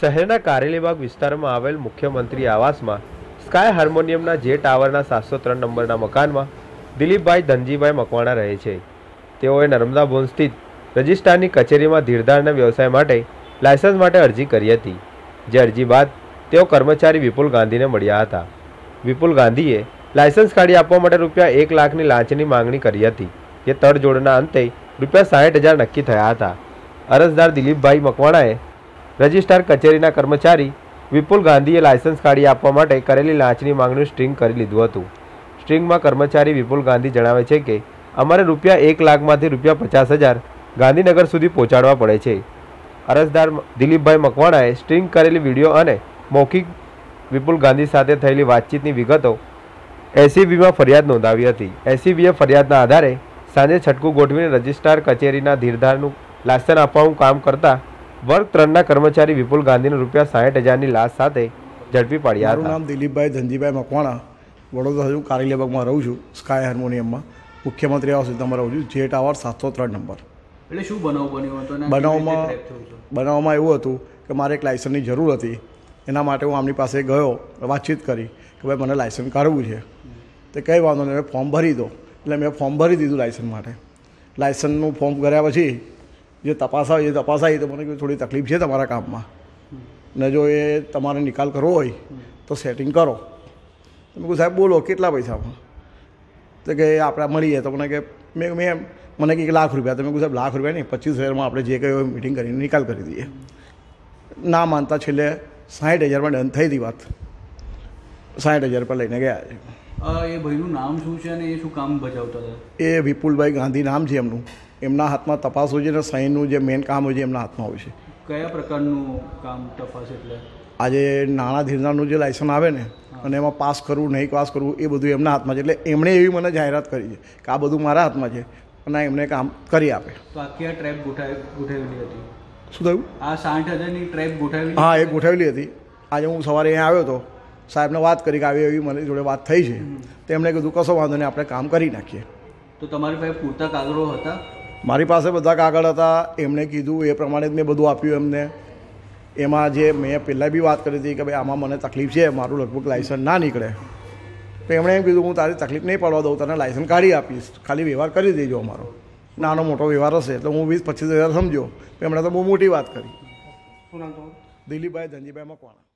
શહેરના કારેલીબાગ વિસ્તારમાં આવેલ મુખ્યમંત્રી આવાસમાં સ્કાય હાર્મોનિયમના જે ટાવરના સાતસો ત્રણ નંબરના મકાનમાં દિલીપભાઈ ધનજીભાઈ મકવાણા રહે છે તેઓએ નર્મદા ભવન સ્થિત રજિસ્ટ્રારની કચેરીમાં ધીરધારના વ્યવસાય માટે લાયસન્સ માટે અરજી કરી હતી જે અરજી બાદ તેઓ કર્મચારી વિપુલ ગાંધીને મળ્યા હતા વિપુલ ગાંધીએ લાયસન્સ કાઢી આપવા માટે રૂપિયા એક લાખની લાંચની માંગણી કરી હતી જે તડજોડના અંતે રૂપિયા સાહીઠ હજાર નક્કી થયા હતા અરજદાર દિલીપભાઈ મકવાણાએ રજિસ્ટ્રાર કચેરીના કર્મચારી વિપુલ ગાંધીએ લાયસન્સ કાઢી આપવા માટે કરેલી લાંચની માંગણી સ્ટ્રિંગ કરી લીધું હતું સ્ટ્રિંગમાં કર્મચારી વિપુલ ગાંધી જણાવે છે કે અમારે રૂપિયા એક લાખમાંથી રૂપિયા પચાસ હજાર ગાંધીનગર સુધી પહોંચાડવા પડે છે અરજદાર દિલીપભાઈ મકવાણાએ સ્ટ્રિંગ કરેલી વિડીયો અને મૌખિક વિપુલ ગાંધી સાથે થયેલી વાતચીતની વિગતો એસીબીમાં ફરિયાદ નોંધાવી હતી એસીબીએ ફરિયાદના આધારે સાંજે છટકું ગોઠવીને રજિસ્ટ્રાર કચેરીના ધીરધારનું લાયસન્સ આપવાનું કામ કરતા વર્ગ ત્રણના કર્મચારી વિપુલ ગાંધીને રૂપિયા સાઠ હજારની લાશ સાથે ઝડપી પાડ્યા મારું નામ દિલીપભાઈ ધનજીભાઈ મકવાણા વડોદરા હું કારેલીબાગમાં રહું છું સ્કાય હાર્મોનિયમમાં મુખ્યમંત્રી આવાસ યોજનામાં રહું છું જે ટાવર સાતસો ત્રણ નંબર એટલે શું બનાવ બનાવમાં બનાવમાં એવું હતું કે મારે એક લાયસન્સની જરૂર હતી એના માટે હું આમની પાસે ગયો વાતચીત કરી કે ભાઈ મને લાયસન્સ કાઢવું છે તે કંઈ વાંધો નહીં ફોર્મ ભરી દો એટલે મેં ફોર્મ ભરી દીધું લાયસન્સ માટે લાયસન્સનું ફોર્મ ભર્યા પછી જે તપાસા એ તપાસાઈ તો મને કહ્યું થોડી તકલીફ છે તમારા કામમાં ને જો એ તમારે નિકાલ કરવો હોય તો સેટિંગ કરો તમે કહું સાહેબ બોલો કેટલા પૈસામાં તો કે આપણે મળીએ તો મને કે મેં મેં મને કે લાખ રૂપિયા તમે કહું સાહેબ લાખ રૂપિયા નહીં પચીસ હજારમાં આપણે જે કહ્યું મિટિંગ કરીને નિકાલ કરી દઈએ ના માનતા છેલ્લે સાઠ હજારમાં ડન થઈ હતી વાત સાઠ હજાર પર લઈને ગયા છે એ ભાઈનું નામ શું છે અને એ શું કામ ભજવતા હતા એ વિપુલભાઈ ગાંધી નામ છે એમનું એમના હાથમાં તપાસ હોય છે અને સાઈનનું જે મેઇન કામ હોય છે એમના હાથમાં હોય છે કયા પ્રકારનું કામ તપાસ એટલે આજે નાણાં ધીરનારનું જે લાયસન્સ આવે ને અને એમાં પાસ કરવું નહીં પાસ કરવું એ બધું એમના હાથમાં છે એટલે એમણે એવી મને જાહેરાત કરી છે કે આ બધું મારા હાથમાં છે અને એમને કામ કરી આપે તો આખી આ ટ્રેપ ગોઠવેલી હતી શું થયું આ સાઠ હજારની ટ્રેપ ગોઠવેલી હા એ ગોઠવેલી હતી આજે હું સવારે અહીંયા આવ્યો હતો સાહેબને વાત કરી કે આવી એવી મને જોડે વાત થઈ છે તેમણે કીધું કશો વાંધો નહીં આપણે કામ કરી નાખીએ તો તમારી પાસે પૂરતા કાગળો હતા મારી પાસે બધા કાગળ હતા એમણે કીધું એ પ્રમાણે જ મેં બધું આપ્યું એમને એમાં જે મેં પહેલાં બી વાત કરી હતી કે ભાઈ આમાં મને તકલીફ છે મારું લગભગ લાઇસન્સ ના નીકળે તો એમણે એમ કીધું હું તારી તકલીફ નહીં પડવા દઉં તને લાઇસન્સ કાઢી આપીશ ખાલી વ્યવહાર કરી દેજો અમારો નાનો મોટો વ્યવહાર હશે તો હું વીસ પચીસ હજાર સમજો એમણે તો બહુ મોટી વાત કરી દિલીપભાઈ ધનજીભાઈ મકવાણા